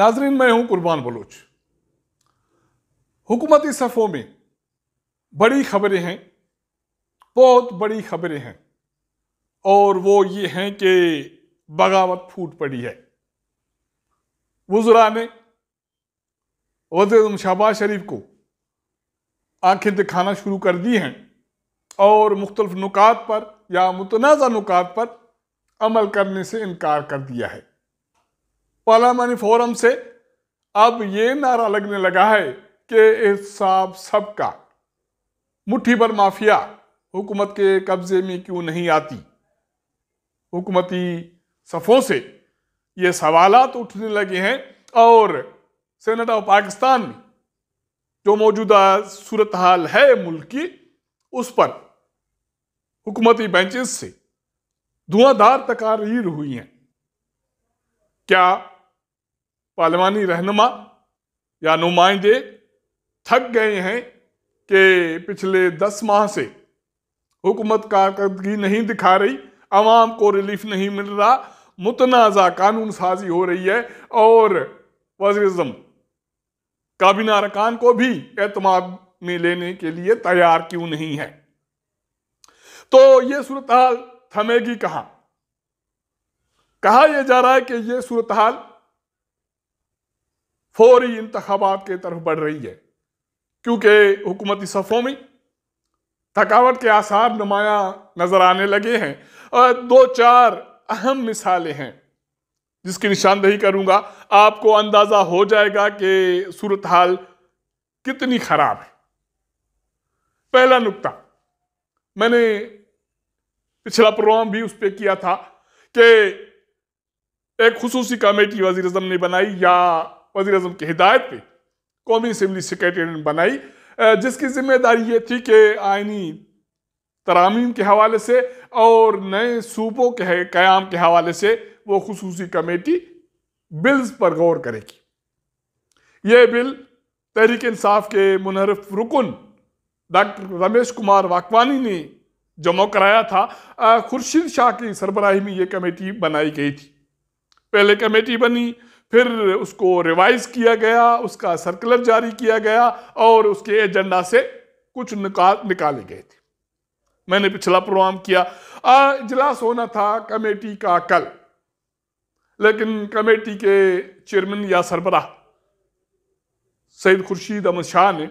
नाजरीन मैं हूं कुर्बान बलोच हुकूमती सफ़ों में बड़ी खबरें हैं बहुत बड़ी खबरें हैं और वो ये हैं कि बगावत फूट पड़ी है वजरा ने वजम शहबाज शरीफ को आंखें दिखाना शुरू कर दी हैं और मुख्तलफ नुकात पर या मुतनाज़ा नुकात पर अमल करने से इनकार कर दिया है पार्लियामानी फोरम से अब ये नारा लगने लगा है कि इस साहब सबका मुट्ठी पर माफिया हुकूमत के कब्जे में क्यों नहीं आती हुकूमती सफ़ों से ये सवालात उठने लगे हैं और सेनेट ऑफ पाकिस्तान में जो मौजूदा सूरत हाल है मुल्क की उस पर हुकूमती बेंचेस से धुआंधार तकारीर हुई हैं क्या पार्लिमानी रहनमा या नुमाइंदे थक गए हैं कि पिछले दस माह से हुकूमत कारकर्दगी नहीं दिखा रही आवाम को रिलीफ नहीं मिल रहा मुतनाज़ा कानून साजी हो रही है और वजम काबीना अरकान को भी एतमाद में लेने के लिए तैयार क्यों नहीं है तो ये सूरत हाल थमेगी कहां कहा यह जा रहा है कि यह सूरत हाल फौरी इंतबात की तरफ बढ़ रही है क्योंकि हुकूमती सफ़ों में थकावट के आसार नुमाया नज़र आने लगे हैं और दो चार अहम मिसालें हैं जिसकी निशानदेही करूंगा आपको अंदाज़ा हो जाएगा कि सूरत हाल कितनी ख़राब है पहला नुक्ता मैंने पिछला प्रोग्राम भी उस पर किया था कि एक खसूसी कमेटी वजीर अजम ने बनाई या वजी अजम की हिदायत पे कौमी असम्बली सेक्रेटरीट बनाई जिसकी जिम्मेदारी ये थी कि आइनी तरामीम के हवाले से और नए सूबों के क्याम के हवाले से वो खसूस कमेटी बिल्स पर गौर करेगी ये बिल तहरीक इंसाफ के मुनरफ रुकन डॉक्टर रमेश कुमार वाकवानी ने जमा कराया था खुर्शीद शाह की सरबराही में ये कमेटी बनाई गई थी पहले कमेटी बनी फिर उसको रिवाइज किया गया उसका सर्कुलर जारी किया गया और उसके एजेंडा से कुछ निकाल निकाले गए थे मैंने पिछला प्रोग्राम किया इजलास होना था कमेटी का कल लेकिन कमेटी के चेयरमैन या सरबरा सैद खुर्शीद अहमद शाह ने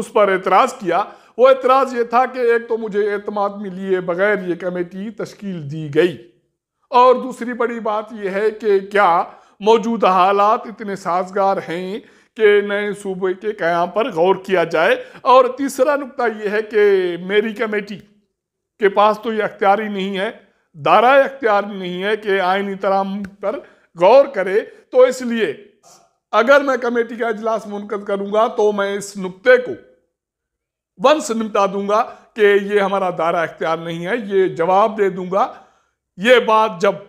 उस पर एतराज़ किया वो एतराज़ ये था कि एक तो मुझे अतमाद मिलिए बगैर ये कमेटी तश्कील दी गई और दूसरी बड़ी बात यह है कि क्या मौजूदा हालात इतने साजगार हैं कि नए सूबे के क्याम पर गौर किया जाए और तीसरा नुकता यह है कि मेरी कमेटी के पास तो ये अख्तियार ही नहीं है दारा अख्तियार नहीं है कि आइनी तराम पर गौर करे तो इसलिए अगर मैं कमेटी का इजलास मुनद करूंगा तो मैं इस नुकते को वंश निपटा दूंगा कि ये हमारा दायरा इख्तियार नहीं है ये जवाब दे दूंगा ये बात जब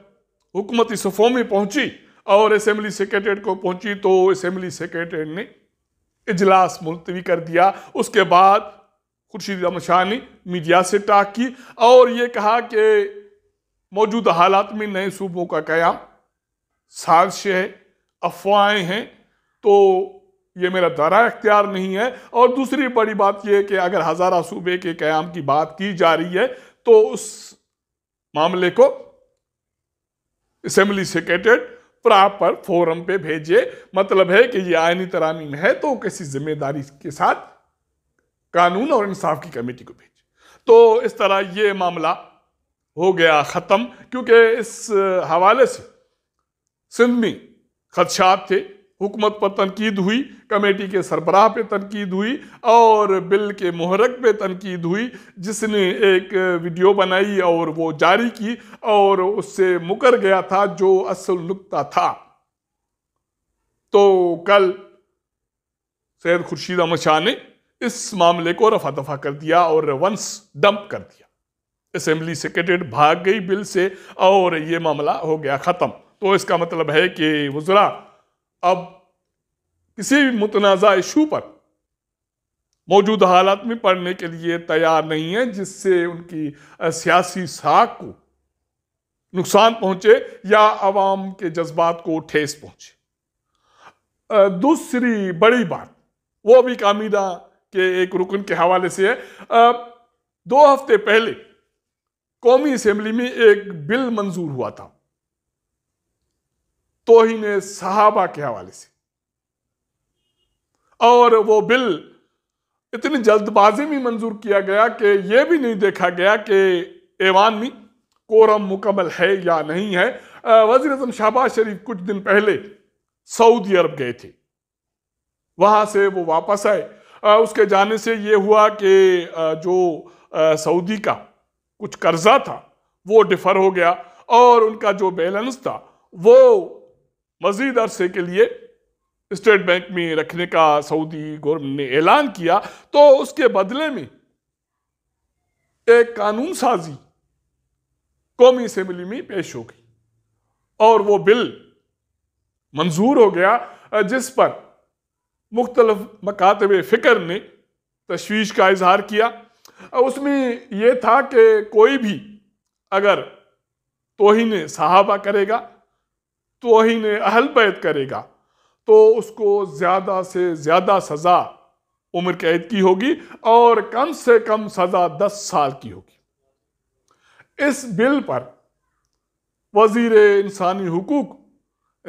हुकूमती सफ़ों में पहुंची और असेंबली सेक्रेटरीट को पहुंची तो असेंबली सेक्रेटरीट ने इजलास मुलतवी कर दिया उसके बाद खुर्शीद अहमद शाह ने मीडिया से टाक की और ये कहा कि मौजूदा हालात में नए सूबों का कयाम साजिश है अफवाहें हैं तो ये मेरा दारा इख्तियार नहीं है और दूसरी बड़ी बात यह है कि अगर हज़ारा सूबे के क्याम की बात की जा रही है तो उस मामले को असम्बली सेक्रेटरी प्रॉपर फोरम पे भेजे मतलब है कि ये आयनी तरानी में है तो किसी जिम्मेदारी के साथ कानून और इंसाफ की कमेटी को भेजे तो इस तरह ये मामला हो गया ख़त्म क्योंकि इस हवाले से सिंध में खदशात थे हुकूमत पर तनकीद हुई कमेटी के सरबराह पे तनकीद हुई और बिल के महरक पर तनकीद हुई जिसने एक वीडियो बनाई और वो जारी की और उससे मुकर गया था जो असल नुकता था तो कल सैद खुर्शीद अहमद शाह ने इस मामले को रफा दफा कर दिया और वंस डंप कर दिया असेंबली सेक्रेटरी भाग गई बिल से और ये मामला हो गया ख़त्म तो इसका मतलब है कि वजरा अब किसी भी मुतनाज़ा इशू पर मौजूद हालात में पढ़ने के लिए तैयार नहीं है जिससे उनकी सियासी साख को नुकसान पहुंचे या आवाम के जज्बात को ठेस पहुंचे दूसरी बड़ी बात वो भी कामिदा के एक रुकन के हवाले से है दो हफ्ते पहले कौमी असम्बली में एक बिल मंजूर हुआ था तोहिन सहाबा के हवाले से और वो बिल इतनी जल्दबाजी में मंजूर किया गया कि यह भी नहीं देखा गया कि ऐवान में कोरम मुकम्मल है या नहीं है वजीर अजम शहबाज शरीफ कुछ दिन पहले सऊदी अरब गए थे वहां से वो वापस आए उसके जाने से ये हुआ कि जो सऊदी का कुछ कर्जा था वो डिफर हो गया और उनका जो बैलेंस था वो मजीद अरसे के लिए स्टेट बैंक में रखने का सऊदी गवर्नमेंट ने ऐलान किया तो उसके बदले में एक कानून साजी कौमी असम्बली में पेश हो गई और वो बिल मंजूर हो गया जिस पर मुख्तलफ मकातब फ़िक्र ने तश्वीश का इजहार किया उसमें यह था कि कोई भी अगर तोहिन साहबा करेगा तोहन अहल बैत करेगा तो उसको ज़्यादा से ज़्यादा सज़ा उम्र कैद की होगी और कम से कम सज़ा दस साल की होगी इस बिल पर वजीर इंसानी हकूक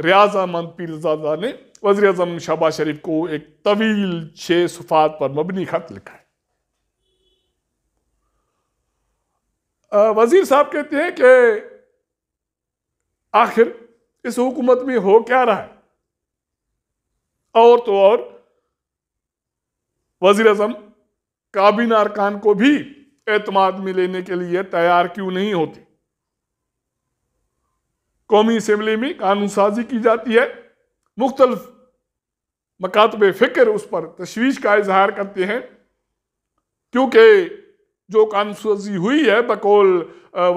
रियाज अहमद पीरजादा ने वजी अजम शहबाज शरीफ को एक तवील छह सफात पर मबनी खत लिखा है वजीर साहब कहते हैं कि आखिर इस हुकूमत में हो क्या रहा है और तो और वजीर अजम काबिन अरकान को भी एतमाद में लेने के लिए तैयार क्यों नहीं होती कौमी असम्बली में कानून साजी की जाती है मुख्तलफ मकातब फ़िक्र उस पर तशवीश का इजहार करते हैं क्योंकि जो कानून साजी हुई है बकौल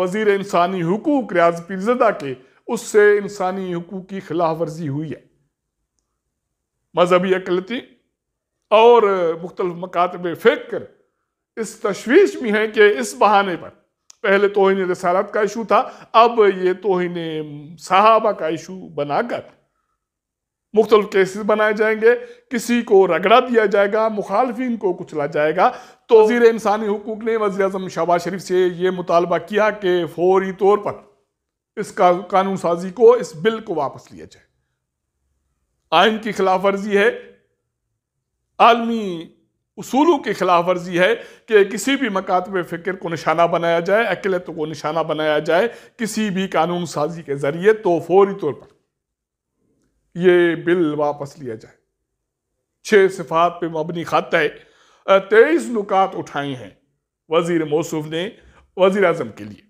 वजीर इंसानी हुकूक रियाज पीरजदा के उससे इंसानी हकूक़ की खिलाफ वर्जी हुई है मजहबी अकलती और मुख्तल मकातब कर इस तशवीश में है कि इस बहाने पर पहले तोहन रसालत का इशू था अब ये तोहन साहबा का इशू बनाकर मुख्तल केसेस बनाए जाएंगे किसी को रगड़ा दिया जाएगा मुखालफिन को कुचला जाएगा तो वजीर इंसानी हकूक ने वजी अजम शहबाज शरीफ से ये मुतालबा किया कि फौरी तौर पर इस कानून साजी को इस बिल को वापस लिया जाए आइन की खिलाफ वर्जी है आलमी उसूलों की खिलाफ वर्जी है कि किसी भी मकातब फ़िक्र को निशाना बनाया जाए अकलत को निशाना बनाया जाए किसी भी कानून साजी के ज़रिए तो फौरी तौर पर यह बिल वापस लिया जाए छह सिफात पर मबनी खत है तेईस नुकात उठाए हैं वजीर मौसू ने वजीर अजम के लिए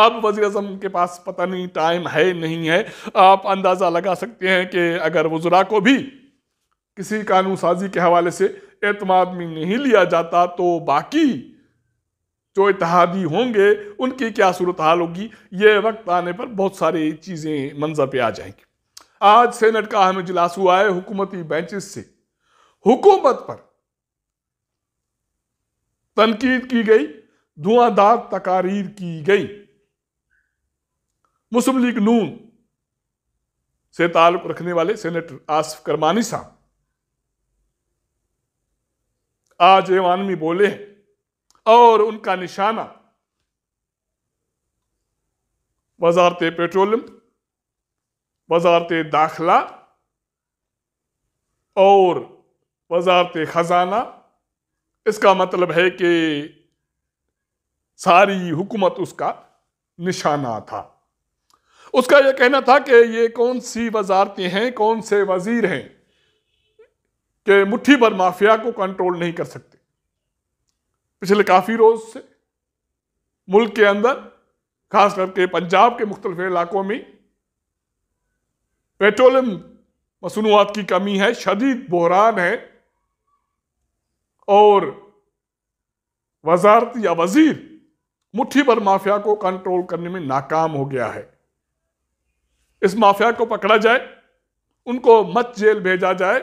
अब वजी अजम के पास पता नहीं टाइम है नहीं है आप अंदाज़ा लगा सकते हैं कि अगर वजरा को भी किसी कानून साजी के हवाले से एतमाद में नहीं लिया जाता तो बाकी जो इतिहादी होंगे उनकी क्या सूरत हाल होगी ये वक्त आने पर बहुत सारी चीज़ें मंजर पे आ जाएंगी आज सेनेट का अहम इजलास हुआ है हुकूमती बेंचेस से हुकूमत पर तनकीद की गई धुआंधार तकारीर की गई मुस्लिम लीग नून से ताल्लुक रखने वाले सेनेटर आसिफ करमानी साहब आज ऐवान बोले हैं और उनका निशाना वजारत पेट्रोलियम वजारत दाखला और वजारत ख़जाना इसका मतलब है कि सारी हुकूमत उसका निशाना था उसका यह कहना था कि ये कौन सी वजारतें हैं कौन से वजीर हैं कि मुट्ठी भर माफिया को कंट्रोल नहीं कर सकते पिछले काफ़ी रोज से मुल्क के अंदर खास करके पंजाब के मुख्तलिफ इलाकों में पेट्रोलियम मसनूआत की कमी है शदीद बहरान है और वजारत या वजीर मुट्ठी भर माफिया को कंट्रोल करने में नाकाम हो गया है इस माफिया को पकड़ा जाए उनको मत जेल भेजा जाए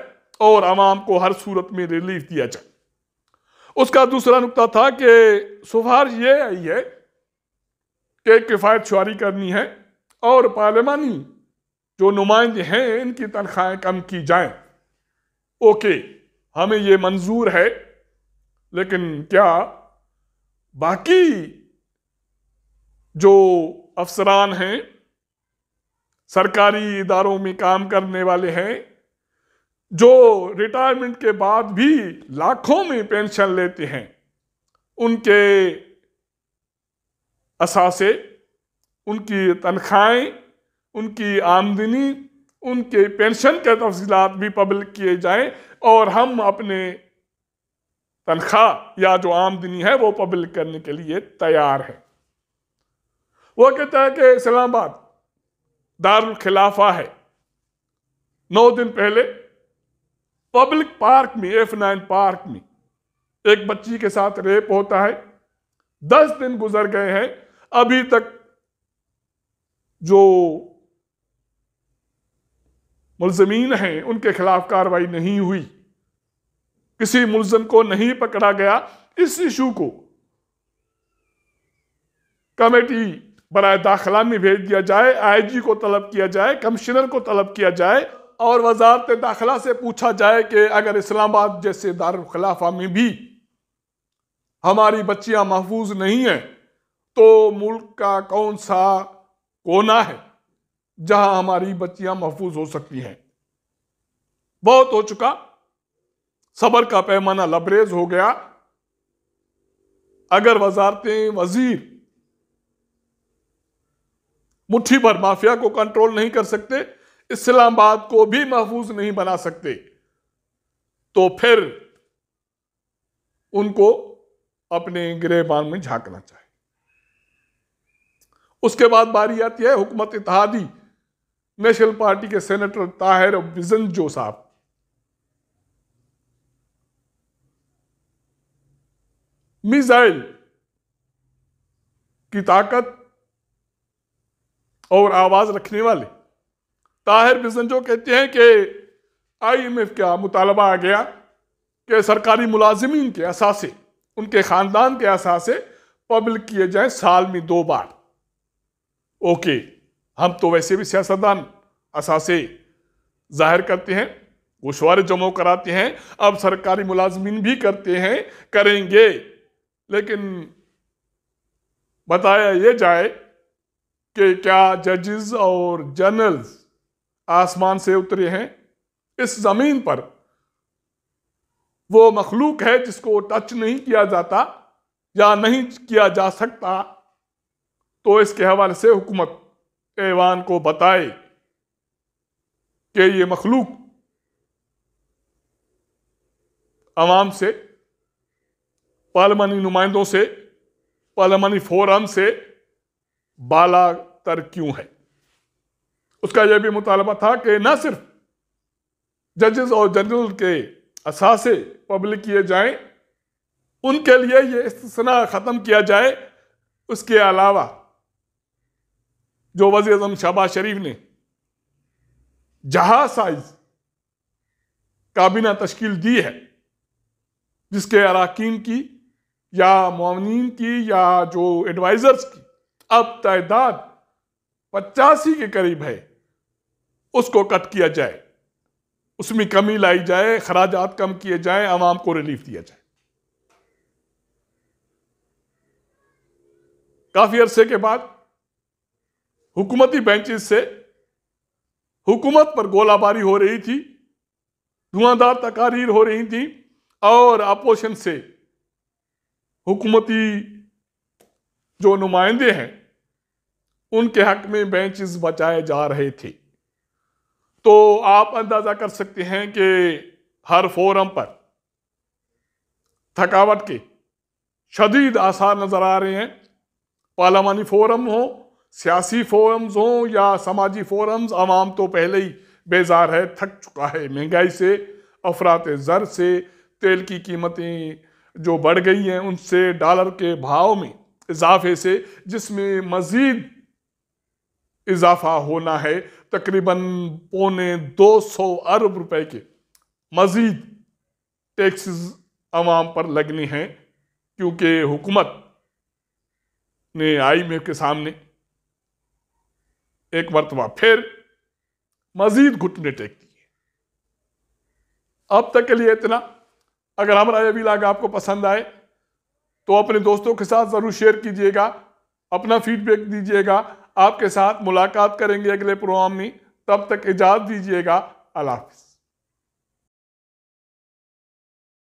और आवाम को हर सूरत में रिलीफ दिया जाए उसका दूसरा नुकता था कि सुफार ये आई है कि किफ़ायत शुरी करनी है और पार्लियामानी जो नुमाइंदे हैं इनकी तनख्वाहें कम की जाएं ओके हमें ये मंजूर है लेकिन क्या बाकी जो अफसरान हैं सरकारी इदारों में काम करने वाले हैं जो रिटायरमेंट के बाद भी लाखों में पेंशन लेते हैं उनके असासे उनकी तनख्वाहें उनकी आमदनी उनके पेंशन के तफसीलात भी पब्लिक किए जाएं और हम अपने तनख्वाह या जो आमदनी है वो पब्लिक करने के लिए तैयार है वो कहता है कि इस्लामाबाद दारुल खिलाफा है नौ दिन पहले पब्लिक पार्क में एफ नाइन पार्क में एक बच्ची के साथ रेप होता है दस दिन गुजर गए हैं अभी तक जो मुलजमीन हैं उनके खिलाफ कार्रवाई नहीं हुई किसी मुलजम को नहीं पकड़ा गया इस इशू को कमेटी बरए दाखिला में भेज दिया जाए आईजी को तलब किया जाए कमिश्नर को तलब किया जाए और वजारत दाखिला से पूछा जाए कि अगर इस्लामाबाद जैसे दारखिलाफा में भी हमारी बच्चियां महफूज नहीं हैं तो मुल्क का कौन सा कोना है जहां हमारी बच्चियां महफूज हो सकती हैं बहुत हो चुका सबर का पैमाना लबरेज हो गया अगर वजारतें वजीर मुट्ठी भर माफिया को कंट्रोल नहीं कर सकते इस्लामाबाद को भी महफूज नहीं बना सकते तो फिर उनको अपने गिरेबान में झांकना चाहिए उसके बाद बारी आती है हुकूमत इतिहादी नेशनल पार्टी के सेनेटर ताहिर बिजन जो साहब मिजाइल की ताकत और आवाज रखने वाले ताहिर जो कहते हैं कि आईएमएफ का मुतालबा आ गया कि सरकारी मुलाजमीन के असासे उनके ख़ानदान के असासे पब्लिक किए जाएं साल में दो बार ओके हम तो वैसे भी सियासतदान असासे जाहिर करते हैं गोशवारे जमा कराते हैं अब सरकारी मुलाजमीन भी करते हैं करेंगे लेकिन बताया ये जाए कि क्या जजेस और जनरल्स आसमान से उतरे हैं इस जमीन पर वो मखलूक है जिसको टच नहीं किया जाता या नहीं किया जा सकता तो इसके हवाले से हुकूमत ऐवान को बताए कि ये मखलूक आवाम से पार्लियामानी नुमाइंदों से पार्लियामानी फोरम से बाला तर क्यों है उसका यह भी मुतालबा था कि न सिर्फ जजेस और जनरल के असासे पब्लिक किए जाएं उनके लिए यह इस्तना ख़त्म किया जाए उसके अलावा जो वजी अजम शहबाज शरीफ ने जहाज साइज काबीना तश्कील दी है जिसके अरकान की या मोमिन की या जो एडवाइज़र्स की अब तादाद पचासी के करीब है उसको कट किया जाए उसमें कमी लाई जाए खराजात कम किए जाए आवाम को रिलीफ दिया जाए काफी अरसे के बाद हुकूमती बेंचेस से हुकूमत पर गोलाबारी हो रही थी धुआंधार तकारीर हो रही थी और अपोशन से हुकूमती जो नुमाइंदे हैं उनके हक में बेंचेस बचाए जा रहे थे तो आप अंदाजा कर सकते हैं कि हर फोरम पर थकावट के शदीद आसार नज़र आ रहे हैं पार्लियामानी फोरम हो सियासी फोरम्स हों या समाजी फोरम्स आवाम तो पहले ही बेजार है थक चुका है महंगाई से अफरात ज़र से तेल की कीमतें जो बढ़ गई हैं उनसे डॉलर के भाव में इजाफे से जिसमें मज़ीद इजाफा होना है तकरीबन पौने दो सौ अरब रुपए के मज़ीद टैक्स आवाम पर लगनी हैं क्योंकि हुकूमत ने आई एम के सामने एक मरतबा फिर मज़ीद घुटने टेक दिए अब तक के लिए इतना अगर हमारा यह भी लाग आपको पसंद आए तो अपने दोस्तों के साथ ज़रूर शेयर कीजिएगा अपना फीडबैक दीजिएगा आपके साथ मुलाकात करेंगे अगले प्रोग्राम में तब तक इजाज़त दीजिएगा अल्लाह हाफिज़